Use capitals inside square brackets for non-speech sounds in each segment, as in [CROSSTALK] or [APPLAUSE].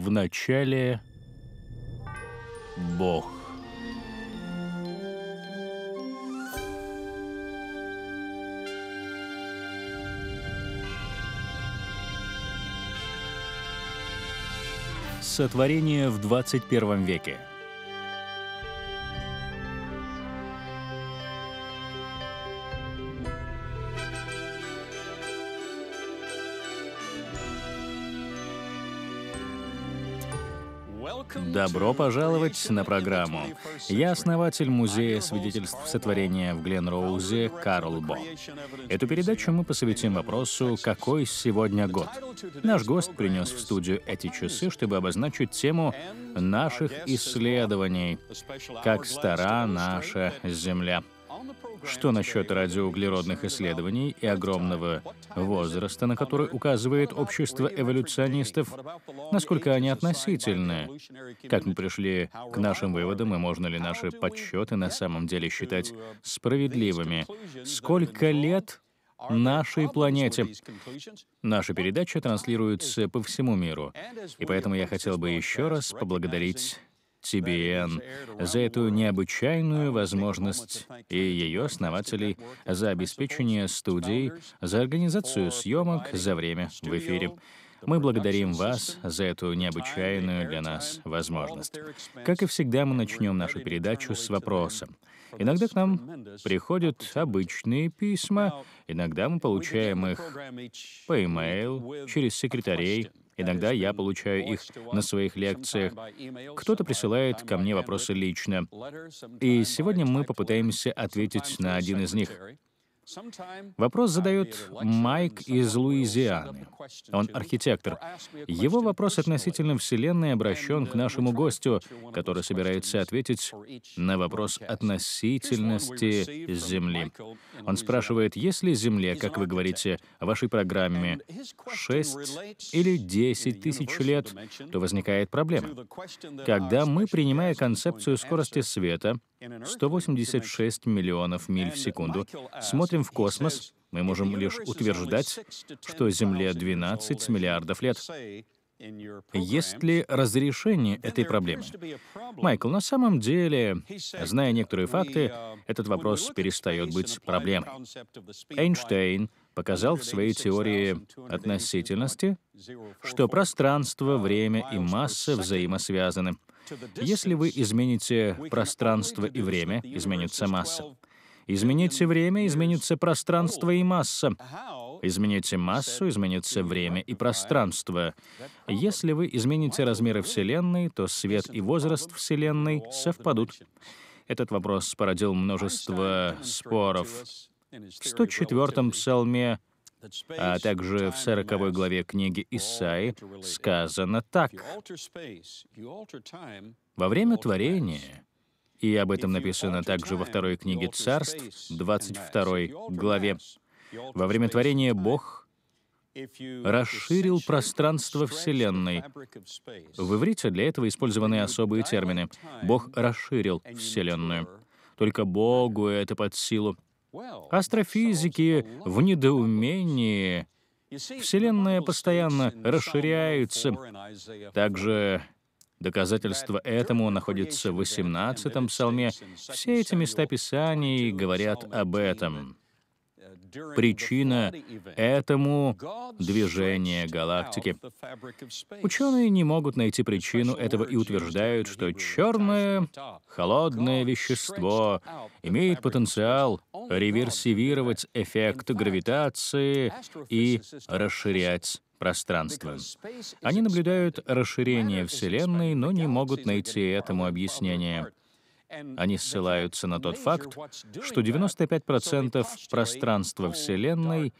В начале Бог. Сотворение в 21 веке. Добро пожаловать на программу. Я основатель Музея свидетельств сотворения в Гленроузе Карл Бо. Эту передачу мы посвятим вопросу «Какой сегодня год?». Наш гость принес в студию эти часы, чтобы обозначить тему наших исследований «Как стара наша Земля». Что насчет радиоуглеродных исследований и огромного возраста, на который указывает общество эволюционистов? Насколько они относительны? Как мы пришли к нашим выводам, и можно ли наши подсчеты на самом деле считать справедливыми? Сколько лет нашей планете. Наша передача транслируется по всему миру, и поэтому я хотел бы еще раз поблагодарить CBN, за эту необычайную возможность и ее основателей за обеспечение студий, за организацию съемок, за время в эфире. Мы благодарим вас за эту необычайную для нас возможность. Как и всегда, мы начнем нашу передачу с вопроса. Иногда к нам приходят обычные письма, иногда мы получаем их по e-mail, через секретарей, Иногда я получаю их на своих лекциях. Кто-то присылает ко мне вопросы лично. И сегодня мы попытаемся ответить на один из них. Вопрос задает Майк из Луизианы. Он архитектор. Его вопрос относительно Вселенной обращен к uh, нашему гостю, который собирается ответить на вопрос относительности Земли. Он спрашивает, есть ли Земле, как вы говорите, в вашей программе 6 или 10 тысяч лет, то возникает проблема. Когда мы, принимая концепцию скорости света, 186 миллионов миль в секунду, смотрим смотрим в космос, мы можем лишь утверждать, что Земле 12 миллиардов лет. Есть ли разрешение этой проблемы? Майкл, на самом деле, зная некоторые факты, этот вопрос перестает быть проблемой. Эйнштейн показал в своей теории относительности, что пространство, время и масса взаимосвязаны. Если вы измените пространство и время, изменится масса. Измените время, изменится пространство и масса. Измените массу, изменится время и пространство. Если вы измените размеры Вселенной, то свет и возраст Вселенной совпадут. Этот вопрос породил множество споров. В 104-м псалме, а также в 40 главе книги Исаи сказано так. «Во время творения и об этом написано также во второй книге Царств, 22 главе. Во время творения Бог расширил пространство Вселенной. В иврите для этого использованы особые термины. Бог расширил Вселенную. Только Богу это под силу. Астрофизики в недоумении. Вселенная постоянно расширяется. Также Доказательство этому находится в 18-м псалме. Все эти места Писаний говорят об этом. Причина этому — движение галактики. Ученые не могут найти причину этого и утверждают, что черное холодное вещество имеет потенциал реверсивировать эффект гравитации и расширять пространства. Они наблюдают расширение Вселенной, но не могут найти этому объяснение. Они ссылаются на тот факт, что 95% пространства Вселенной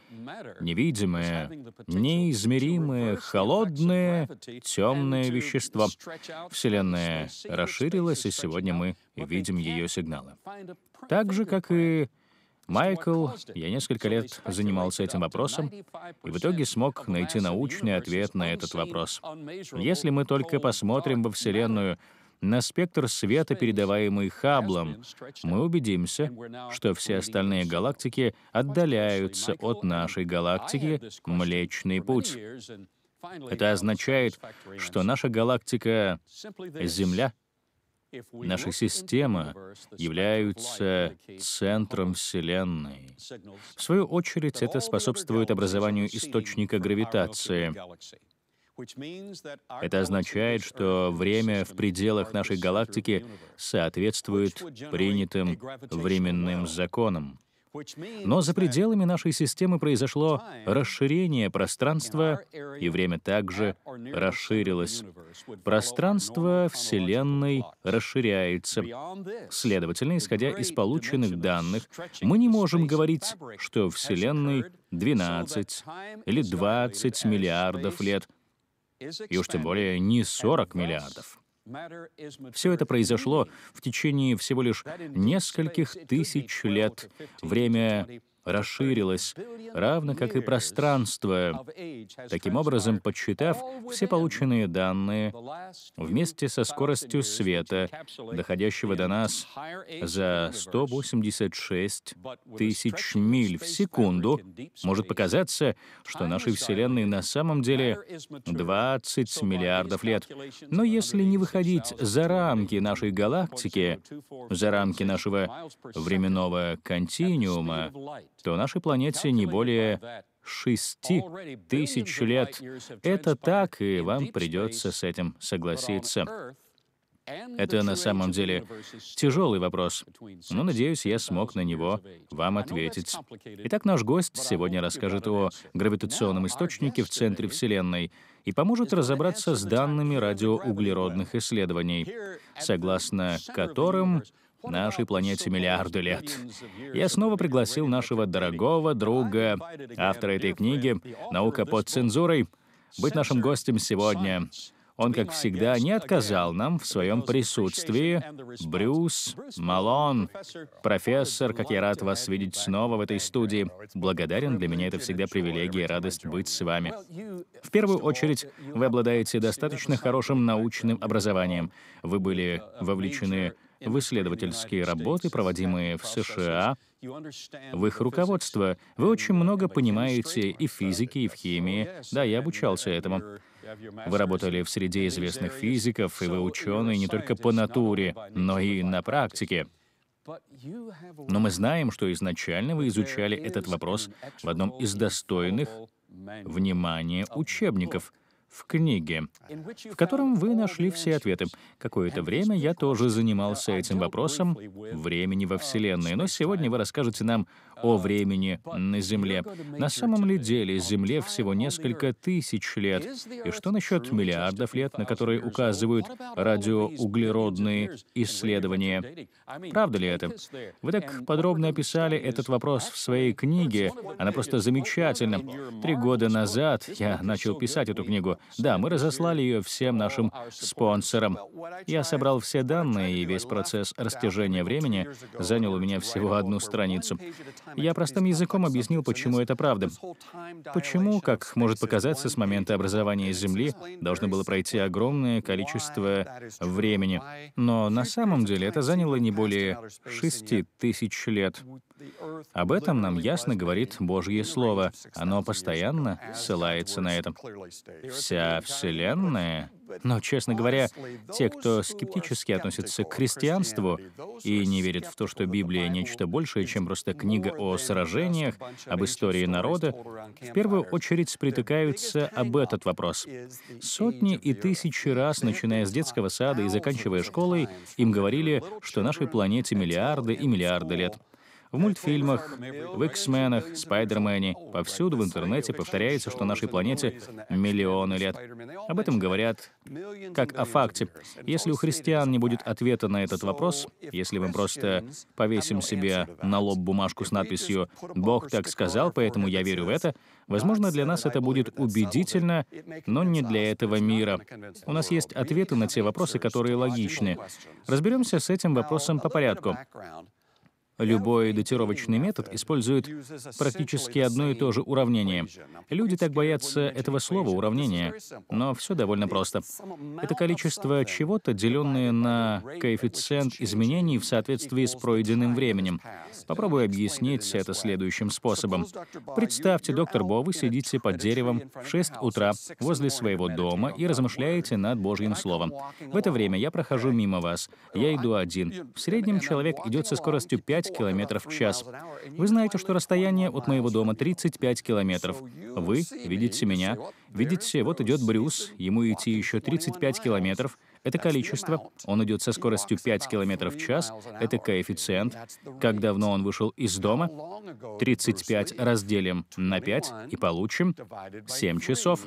невидимое, неизмеримое, холодное, темное вещество. Вселенная расширилась, и сегодня мы видим ее сигналы. Так же, как и Майкл, я несколько лет занимался этим вопросом и в итоге смог найти научный ответ на этот вопрос. Если мы только посмотрим во Вселенную на спектр света, передаваемый Хабблом, мы убедимся, что все остальные галактики отдаляются от нашей галактики Млечный Путь. Это означает, что наша галактика Земля — Наши системы являются центром Вселенной. В свою очередь, это способствует образованию источника гравитации. Это означает, что время в пределах нашей галактики соответствует принятым временным законам. Но за пределами нашей системы произошло расширение пространства, и время также расширилось. Пространство Вселенной расширяется. Следовательно, исходя из полученных данных, мы не можем говорить, что Вселенной 12 или 20 миллиардов лет, и уж тем более не 40 миллиардов. Все это произошло в течение всего лишь нескольких тысяч лет. Время расширилось, равно как и пространство. Таким образом, подсчитав все полученные данные вместе со скоростью света, доходящего до нас за 186 тысяч миль в секунду, может показаться, что нашей Вселенной на самом деле 20 миллиардов лет. Но если не выходить за рамки нашей галактики, за рамки нашего временного континуума, что нашей планете не более шести тысяч лет. Это так, и вам придется с этим согласиться. Это на самом деле тяжелый вопрос, но, ну, надеюсь, я смог на него вам ответить. Итак, наш гость сегодня расскажет о гравитационном источнике в центре Вселенной и поможет разобраться с данными радиоуглеродных исследований, согласно которым нашей планете миллиарды лет. Я снова пригласил нашего дорогого друга, автора этой книги «Наука под цензурой», быть нашим гостем сегодня. Он, как всегда, не отказал нам в своем присутствии. Брюс Малон, профессор, как я рад вас видеть снова в этой студии. Uh, Благодарен, для меня это всегда привилегия и радость быть с вами. В первую очередь, вы обладаете достаточно хорошим научным образованием. Вы были вовлечены в исследовательские работы, проводимые в США, в их руководство. Вы очень много понимаете и в физике, и в химии. Да, я обучался этому. Вы работали в среде известных физиков, и вы ученые не только по натуре, но и на практике. Но мы знаем, что изначально вы изучали этот вопрос в одном из достойных внимания учебников — в книге, в котором вы нашли все ответы. Какое-то время я тоже занимался этим вопросом времени во Вселенной, но сегодня вы расскажете нам о времени на Земле. На самом ли деле Земле всего несколько тысяч лет? И что насчет миллиардов лет, на которые указывают радиоуглеродные исследования? Правда ли это? Вы так подробно описали этот вопрос в своей книге. Она просто замечательна. Три года назад я начал писать эту книгу. Да, мы разослали ее всем нашим спонсорам. Я собрал все данные, и весь процесс растяжения времени занял у меня всего одну страницу. Я простым языком объяснил, почему это правда. Почему, как может показаться, с момента образования Земли должно было пройти огромное количество времени. Но на самом деле это заняло не более 6 тысяч лет. Об этом нам ясно говорит Божье Слово. Оно постоянно ссылается на это. Вся Вселенная но, честно говоря, те, кто скептически относится к христианству и не верит в то, что Библия — нечто большее, чем просто книга о сражениях, об истории народа, в первую очередь притыкаются об этот вопрос. Сотни и тысячи раз, начиная с детского сада и заканчивая школой, им говорили, что нашей планете миллиарды и миллиарды лет — в мультфильмах, в «Иксменах», «Спайдермене», повсюду в интернете повторяется, что нашей планете миллионы лет. Об этом говорят как о факте. Если у христиан не будет ответа на этот вопрос, если мы просто повесим себе на лоб бумажку с надписью «Бог так сказал, поэтому я верю в это», возможно, для нас это будет убедительно, но не для этого мира. У нас есть ответы на те вопросы, которые логичны. Разберемся с этим вопросом по порядку. Любой датировочный метод использует практически одно и то же уравнение. Люди так боятся этого слова «уравнение», но все довольно просто. Это количество чего-то, деленное на коэффициент изменений в соответствии с пройденным временем. Попробую объяснить это следующим способом. Представьте, доктор Бо, вы сидите под деревом в 6 утра возле своего дома и размышляете над Божьим Словом. В это время я прохожу мимо вас. Я иду один. В среднем человек идет со скоростью 5 30 км в час. Вы знаете, что расстояние от моего дома 35 километров. Вы видите меня. Видите, вот идет Брюс, ему идти еще 35 километров. Это количество. Он идет со скоростью 5 км в час. Это коэффициент. Как давно он вышел из дома? 35 разделим на 5 и получим 7 часов.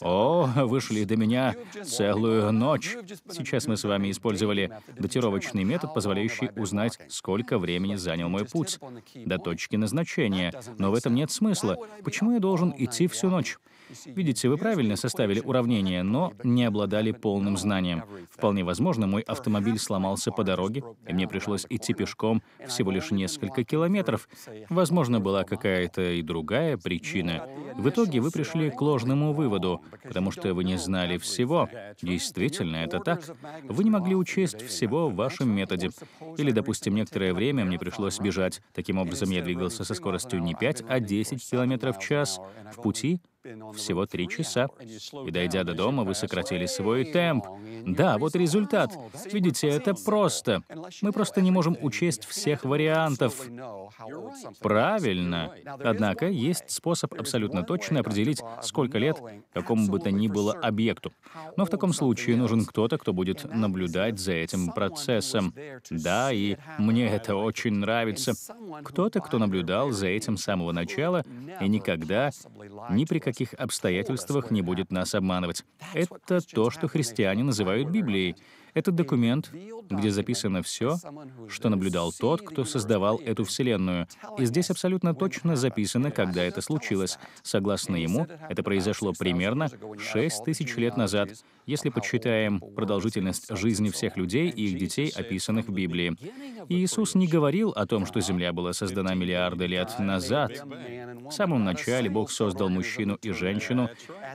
О, [LAUGHS] вышли до меня целую ночь. Сейчас мы с вами использовали датировочный метод, позволяющий узнать, сколько времени занял мой путь до точки назначения. Но в этом нет смысла. Почему я должен идти всю ночь? Видите, вы правильно составили уравнение, но не обладали полным знанием. Вполне возможно, мой автомобиль сломался по дороге, и мне пришлось идти пешком всего лишь несколько километров. Возможно, была какая-то и другая причина. В итоге вы пришли к ложному выводу, потому что вы не знали всего. Действительно, это так. Вы не могли учесть всего в вашем методе. Или, допустим, некоторое время мне пришлось бежать. Таким образом, я двигался со скоростью не 5, а 10 километров в час. В пути всего три часа. И дойдя до дома, вы сократили свой темп. Да, вот результат. Видите, это просто. Мы просто не можем учесть всех вариантов. Правильно. Однако есть способ абсолютно точно определить, сколько лет какому бы то ни было объекту. Но в таком случае нужен кто-то, кто будет наблюдать за этим процессом. Да, и мне это очень нравится. Кто-то, кто наблюдал за этим с самого начала и никогда, ни при каких таких обстоятельствах не будет нас обманывать. Это то, что христиане называют Библией. Этот документ, где записано все, что наблюдал тот, кто создавал эту Вселенную. И здесь абсолютно точно записано, когда это случилось. Согласно ему, это произошло примерно 6 тысяч лет назад, если подсчитаем продолжительность жизни всех людей и их детей, описанных в Библии. И Иисус не говорил о том, что Земля была создана миллиарды лет назад. В самом начале Бог создал мужчину и женщину,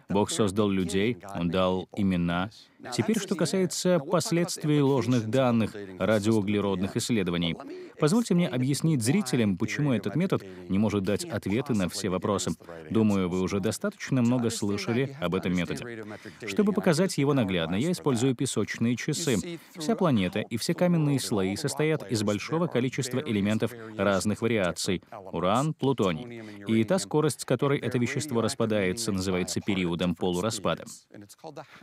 Бог создал людей, Он дал имена. Теперь, что касается последствий ложных данных радиоуглеродных исследований. Позвольте мне объяснить зрителям, почему этот метод не может дать ответы на все вопросы. Думаю, вы уже достаточно много слышали об этом методе. Чтобы показать его наглядно, я использую песочные часы. Вся планета и все каменные слои состоят из большого количества элементов разных вариаций — уран, плутоний. И та скорость, с которой это вещество распадается, называется период периодом полураспада.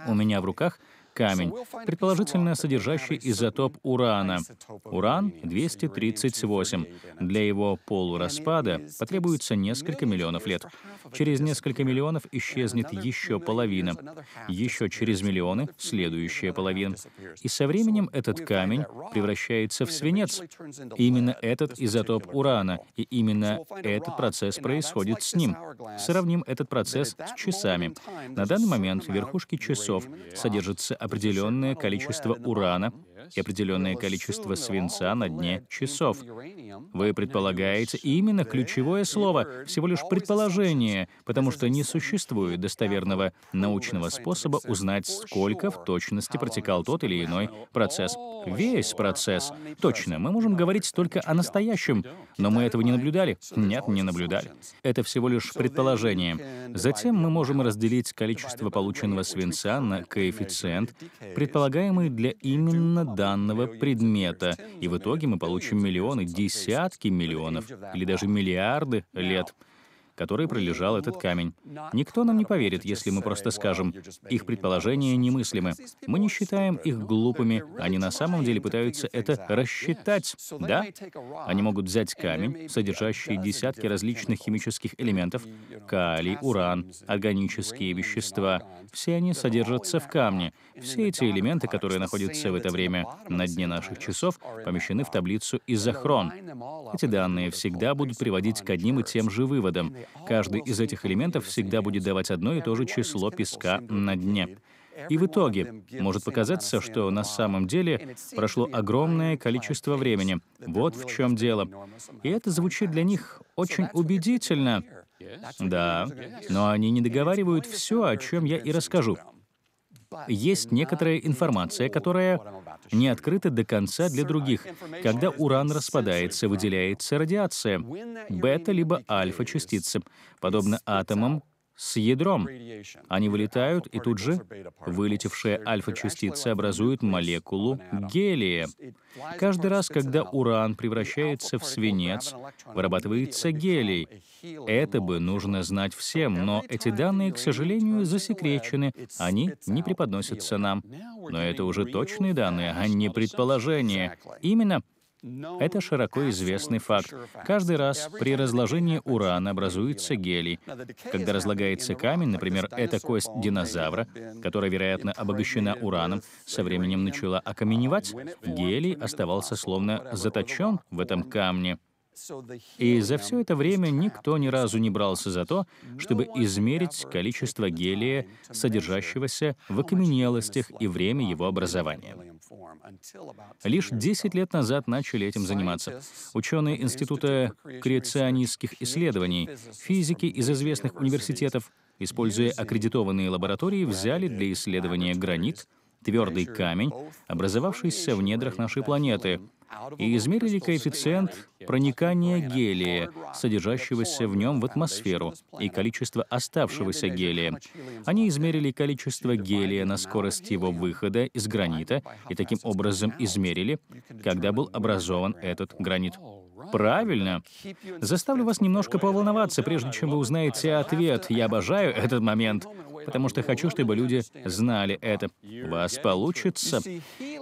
У меня в руках камень, предположительно содержащий изотоп урана. Уран-238. Для его полураспада потребуется несколько миллионов лет. Через несколько миллионов исчезнет еще половина. Еще через миллионы — следующая половина. И со временем этот камень превращается в свинец. Именно этот изотоп урана, и именно этот процесс происходит с ним. Сравним этот процесс с часами. На данный момент верхушки часов содержится определенное количество урана и определенное количество свинца на дне часов. Вы предполагаете именно ключевое слово, всего лишь предположение, потому что не существует достоверного научного способа узнать, сколько в точности протекал тот или иной oh, процесс. Весь процесс. Точно, мы можем говорить только о настоящем, но мы этого не наблюдали. Нет, не наблюдали. Это всего лишь предположение. Затем мы можем разделить количество полученного свинца на коэффициент, предполагаемый для именно данного предмета. И в итоге мы получим миллионы, десятки миллионов или даже миллиарды лет которой пролежал этот камень. Никто нам не поверит, если мы просто скажем, их предположения немыслимы. Мы не считаем их глупыми, они на самом деле пытаются это рассчитать, да? Они могут взять камень, содержащий десятки различных химических элементов, калий, уран, органические вещества. Все они содержатся в камне. Все эти элементы, которые находятся в это время на дне наших часов, помещены в таблицу изохрон. Эти данные всегда будут приводить к одним и тем же выводам. Каждый из этих элементов всегда будет давать одно и то же число песка на дне. И в итоге может показаться, что на самом деле прошло огромное количество времени. Вот в чем дело. И это звучит для них очень убедительно. Да, но они не договаривают все, о чем я и расскажу есть некоторая информация, которая не открыта до конца для других. Когда уран распадается, выделяется радиация, бета- либо альфа-частицы. Подобно атомам, с ядром. Они вылетают, и тут же вылетевшая альфа-частица образует молекулу um, гелия. Каждый раз, когда уран превращается в свинец, вырабатывается гелий. Это бы нужно знать всем, но эти данные, к сожалению, засекречены, они не преподносятся нам. Но это уже точные данные, а не предположения. Именно это широко известный факт. Каждый раз при разложении урана образуется гелий. Когда разлагается камень, например, эта кость динозавра, которая, вероятно, обогащена ураном, со временем начала окаменевать, гелий оставался словно заточен в этом камне. И за все это время никто ни разу не брался за то, чтобы измерить количество гелия, содержащегося в окаменелостях и время его образования. Лишь 10 лет назад начали этим заниматься. Ученые Института креационистских исследований, физики из известных университетов, используя аккредитованные лаборатории, взяли для исследования гранит, твердый камень, образовавшийся в недрах нашей планеты, и измерили коэффициент проникания гелия, содержащегося в нем в атмосферу, и количество оставшегося гелия. Они измерили количество гелия на скорость его выхода из гранита и таким образом измерили, когда был образован этот гранит правильно. Заставлю вас немножко поволноваться, прежде чем вы узнаете ответ. Я обожаю этот момент, потому что хочу, чтобы люди знали это. У вас получится.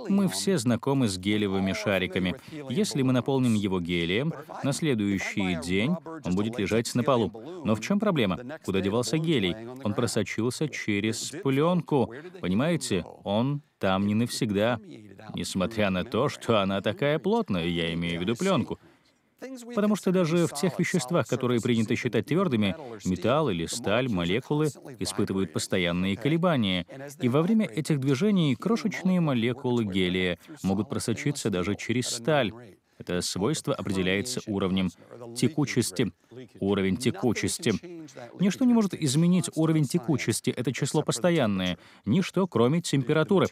Мы все знакомы с гелевыми шариками. Если мы наполним его гелием, на следующий день он будет лежать на полу. Но в чем проблема? Куда девался гелий? Он просочился через пленку. Понимаете? Он там не навсегда. Несмотря на то, что она такая плотная, я имею в виду пленку. Потому что даже в тех веществах, которые принято считать твердыми, металл или сталь, молекулы испытывают постоянные колебания, и во время этих движений крошечные молекулы гелия могут просочиться даже через сталь. Это свойство определяется уровнем текучести, уровень текучести. Ничто не может изменить уровень текучести, это число постоянное. Ничто, кроме температуры.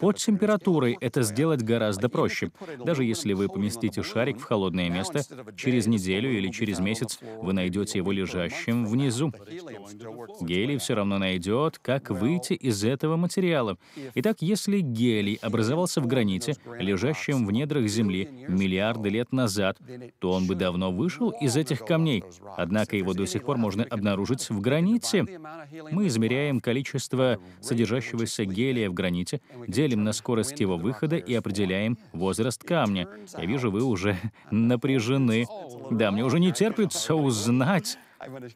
Под температурой это сделать гораздо проще. Даже если вы поместите шарик в холодное место, через неделю или через месяц вы найдете его лежащим внизу. Гелий все равно найдет, как выйти из этого материала. Итак, если гелий образовался в граните, лежащем в недрах Земли миллиарды лет назад, то он бы давно вышел из этих камней. Однако его до сих пор можно обнаружить в граните. Мы измеряем количество содержащегося гелия в граните, делим на скорость его выхода и определяем возраст камня. Я вижу, вы уже [LAUGHS] напряжены. Да, мне уже не терпится узнать,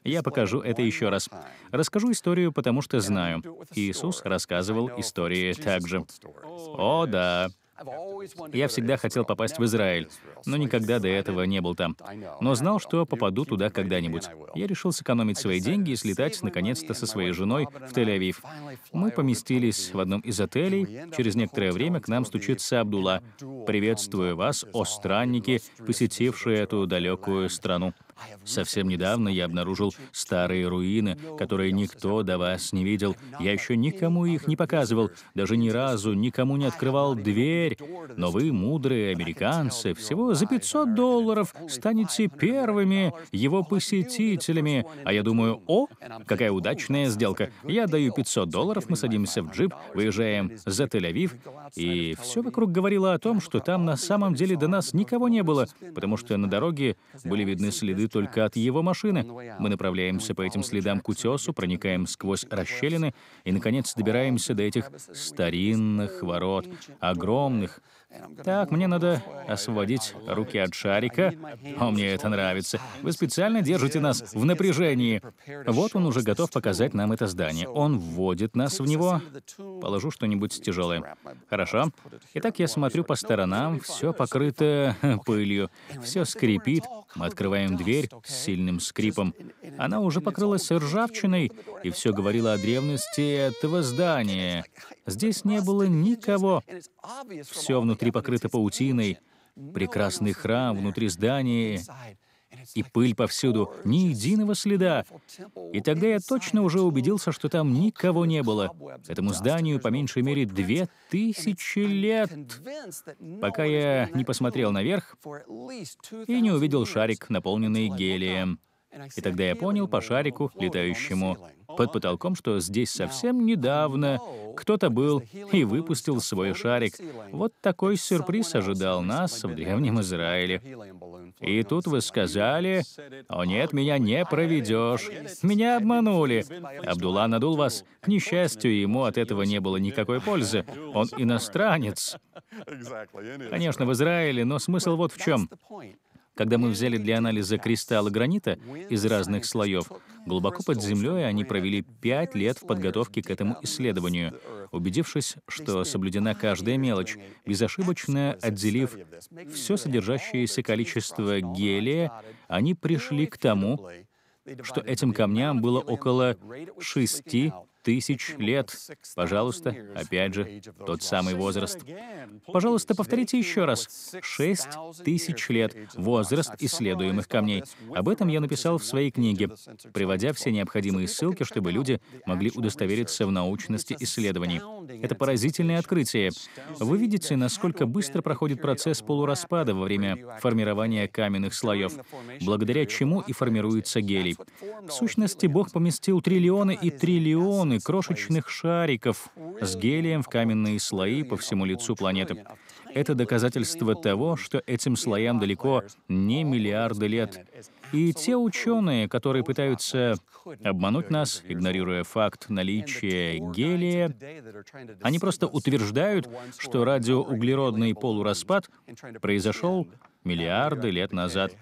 я покажу это еще раз. Расскажу историю, потому что знаю. Иисус рассказывал истории также. О, да. Я всегда хотел попасть в Израиль, но никогда до этого не был там. Но знал, что попаду туда когда-нибудь. Я решил сэкономить свои деньги и слетать, наконец-то, со своей женой в Тель-Авив. Мы поместились в одном из отелей. Через некоторое время к нам стучится Абдулла. «Приветствую вас, о странники, посетившие эту далекую страну». Совсем недавно я обнаружил старые руины, которые никто до вас не видел. Я еще никому их не показывал, даже ни разу никому не открывал дверь. Но вы, мудрые американцы, всего за 500 долларов станете первыми его посетителями. А я думаю, о, какая удачная сделка. Я даю 500 долларов, мы садимся в джип, выезжаем за Тель-Авив, и все вокруг говорило о том, что там на самом деле до нас никого не было, потому что на дороге были видны следы только от его машины. Мы направляемся по этим следам к утесу, проникаем сквозь расщелины и, наконец, добираемся до этих старинных ворот, огромных, так, мне надо освободить руки от шарика. О, мне это нравится. Вы специально держите нас в напряжении. Вот он уже готов показать нам это здание. Он вводит нас в него. Положу что-нибудь тяжелое. Хорошо. Итак, я смотрю по сторонам. Все покрыто э, пылью. Все скрипит. Мы открываем дверь с сильным скрипом. Она уже покрылась ржавчиной, и все говорило о древности этого здания. Здесь не было никого. Все внутри внутри покрыто паутиной, прекрасный храм внутри здания, и пыль повсюду, ни единого следа. И тогда я точно уже убедился, что там никого не было. Этому зданию по меньшей мере две тысячи лет, пока я не посмотрел наверх и не увидел шарик, наполненный гелием. И тогда я понял по шарику, летающему под потолком, что здесь совсем недавно кто-то был и выпустил свой шарик. Вот такой сюрприз ожидал нас в Древнем Израиле. И тут вы сказали, «О нет, меня не проведешь, меня обманули». Абдулла надул вас. К несчастью, ему от этого не было никакой пользы. Он иностранец. Конечно, в Израиле, но смысл вот в чем. Когда мы взяли для анализа кристаллы гранита из разных слоев, глубоко под землей они провели пять лет в подготовке к этому исследованию, убедившись, что соблюдена каждая мелочь, безошибочно отделив все содержащееся количество гелия, они пришли к тому, что этим камням было около 6 тысяч лет. Пожалуйста, опять же, тот самый возраст. Пожалуйста, повторите еще раз. Шесть тысяч лет — возраст исследуемых камней. Об этом я написал в своей книге, приводя все необходимые ссылки, чтобы люди могли удостовериться в научности исследований. Это поразительное открытие. Вы видите, насколько быстро проходит процесс полураспада во время формирования каменных слоев, благодаря чему и формируется гелий. В сущности, Бог поместил триллионы и триллионы миллионы крошечных шариков с гелием в каменные слои по всему лицу планеты. Это доказательство того, что этим слоям далеко не миллиарды лет. И те ученые, которые пытаются обмануть нас, игнорируя факт наличия гелия, они просто утверждают, что радиоуглеродный полураспад произошел миллиарды лет назад.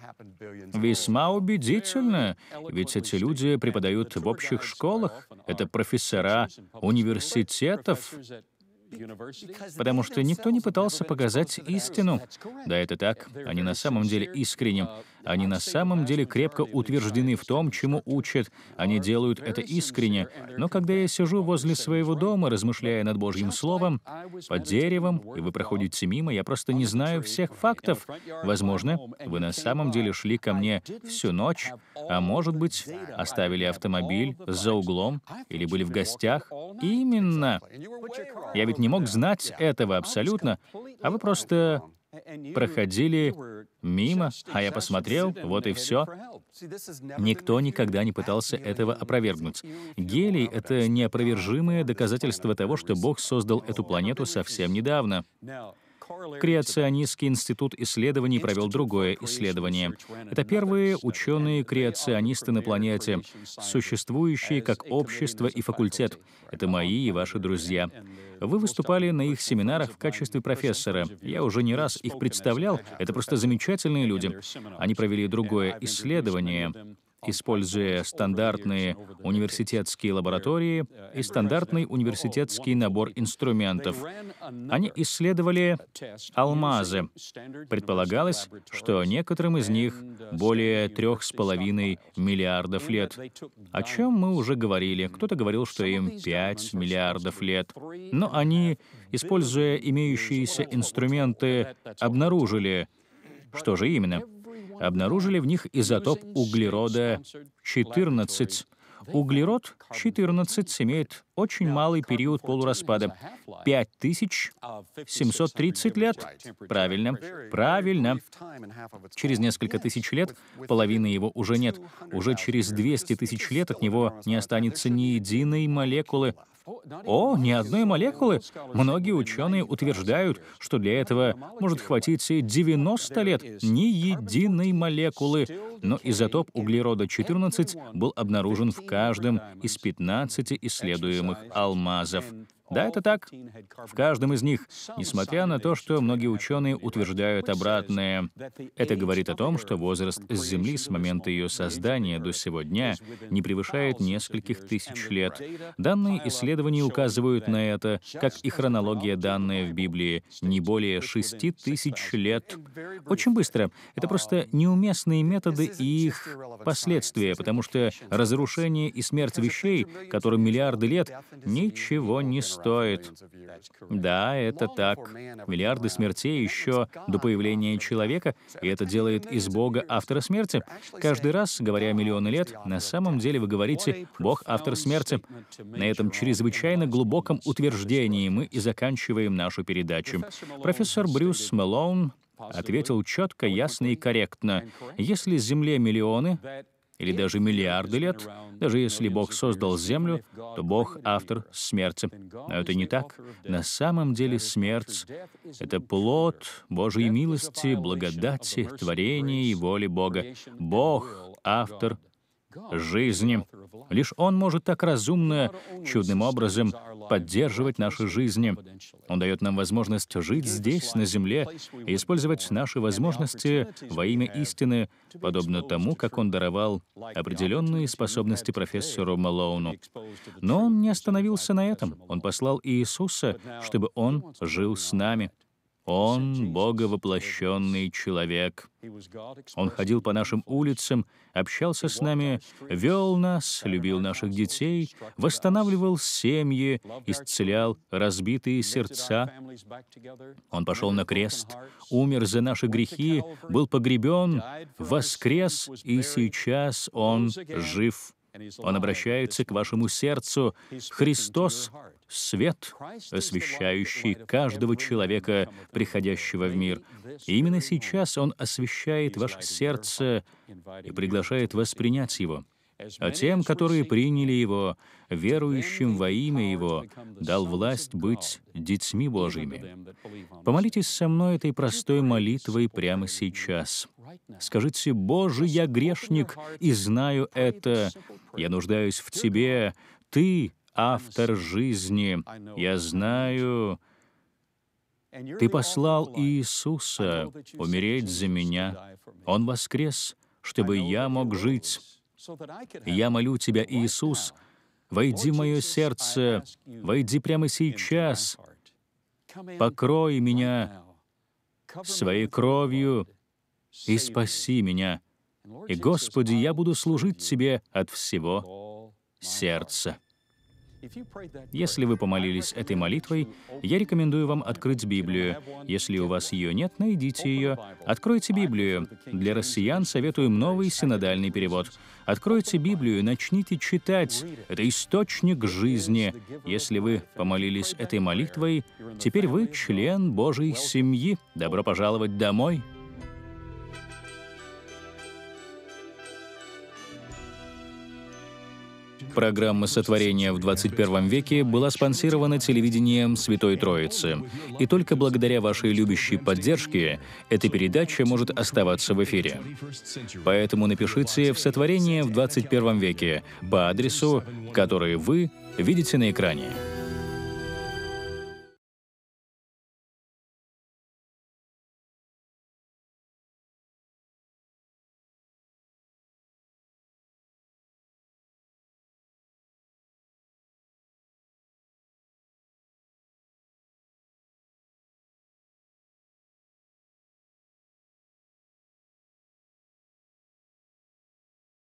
Весьма убедительно, ведь эти люди преподают в общих школах, это профессора университетов, потому что никто не пытался показать истину. Да, это так. Они на самом деле искренним. Они на самом деле крепко утверждены в том, чему учат. Они делают это искренне. Но когда я сижу возле своего дома, размышляя над Божьим Словом, под деревом, и вы проходите мимо, я просто не знаю всех фактов. Возможно, вы на самом деле шли ко мне всю ночь, а может быть, оставили автомобиль за углом или были в гостях. Именно. Я ведь не мог знать этого абсолютно, а вы просто проходили мимо, а я посмотрел, вот и все. Никто никогда не пытался этого опровергнуть. Гелий — это неопровержимое доказательство того, что Бог создал эту планету совсем недавно. Креационистский институт исследований провел другое исследование. Это первые ученые-креационисты на планете, существующие как общество и факультет. Это мои и ваши друзья. Вы выступали на их семинарах в качестве профессора. Я уже не раз их представлял. Это просто замечательные люди. Они провели другое исследование используя стандартные университетские лаборатории и стандартный университетский набор инструментов. Они исследовали алмазы. Предполагалось, что некоторым из них более трех с половиной миллиардов лет. О чем мы уже говорили. Кто-то говорил, что им 5 миллиардов лет. Но они, используя имеющиеся инструменты, обнаружили, что же именно? обнаружили в них изотоп углерода 14. Углерод 14 имеет очень малый период полураспада. 5730 лет. Правильно. Правильно. Через несколько тысяч лет половины его уже нет. Уже через 200 тысяч лет от него не останется ни единой молекулы. О, ни одной молекулы. Многие ученые утверждают, что для этого может хватить и 90 лет ни единой молекулы. Но изотоп углерода-14 был обнаружен в каждом из 15 исследуемых алмазов. Да, это так. В каждом из них, несмотря на то, что многие ученые утверждают обратное, это говорит о том, что возраст Земли с момента ее создания до сегодня не превышает нескольких тысяч лет. Данные исследований указывают на это, как и хронология данная в Библии, не более шести тысяч лет. Очень быстро. Это просто неуместные методы и их последствия, потому что разрушение и смерть вещей, которым миллиарды лет, ничего не стоит стоит. Да, это так. Миллиарды смертей еще до появления человека, и это делает из Бога автора смерти. Каждый раз, говоря миллионы лет, на самом деле вы говорите «Бог — автор смерти». На этом чрезвычайно глубоком утверждении мы и заканчиваем нашу передачу. Профессор Брюс Мелоун ответил четко, ясно и корректно. Если Земле миллионы, или даже миллиарды лет, даже если Бог создал Землю, то Бог — автор смерти. Но это не так. На самом деле смерть — это плод Божьей милости, благодати, творения и воли Бога. Бог — автор жизни. Лишь Он может так разумно, чудным образом поддерживать наши жизни. Он дает нам возможность жить здесь, на земле, и использовать наши возможности во имя истины, подобно тому, как Он даровал определенные способности профессору Малоуну. Но Он не остановился на этом. Он послал Иисуса, чтобы Он жил с нами. Он — боговоплощенный человек. Он ходил по нашим улицам, общался с нами, вел нас, любил наших детей, восстанавливал семьи, исцелял разбитые сердца. Он пошел на крест, умер за наши грехи, был погребен, воскрес, и сейчас он жив. Он обращается к вашему сердцу. Христос — свет, освещающий каждого человека, приходящего в мир. И именно сейчас Он освещает ваше сердце и приглашает вас принять его а тем, которые приняли Его, верующим во имя Его, дал власть быть детьми Божьими. Помолитесь со мной этой простой молитвой прямо сейчас. Скажите, «Боже, я грешник, и знаю это. Я нуждаюсь в Тебе. Ты — автор жизни. Я знаю, ты послал Иисуса умереть за меня. Он воскрес, чтобы я мог жить. Я молю Тебя, Иисус, войди в мое сердце, войди прямо сейчас, покрой меня своей кровью и спаси меня. И, Господи, я буду служить Тебе от всего сердца. Если вы помолились этой молитвой, я рекомендую вам открыть Библию. Если у вас ее нет, найдите ее. Откройте Библию. Для россиян советуем новый синодальный перевод. Откройте Библию, начните читать. Это источник жизни. Если вы помолились этой молитвой, теперь вы член Божьей семьи. Добро пожаловать домой. Программа сотворения в 21 веке была спонсирована телевидением Святой Троицы. И только благодаря вашей любящей поддержке эта передача может оставаться в эфире. Поэтому напишите в сотворение в 21 веке по адресу, который вы видите на экране.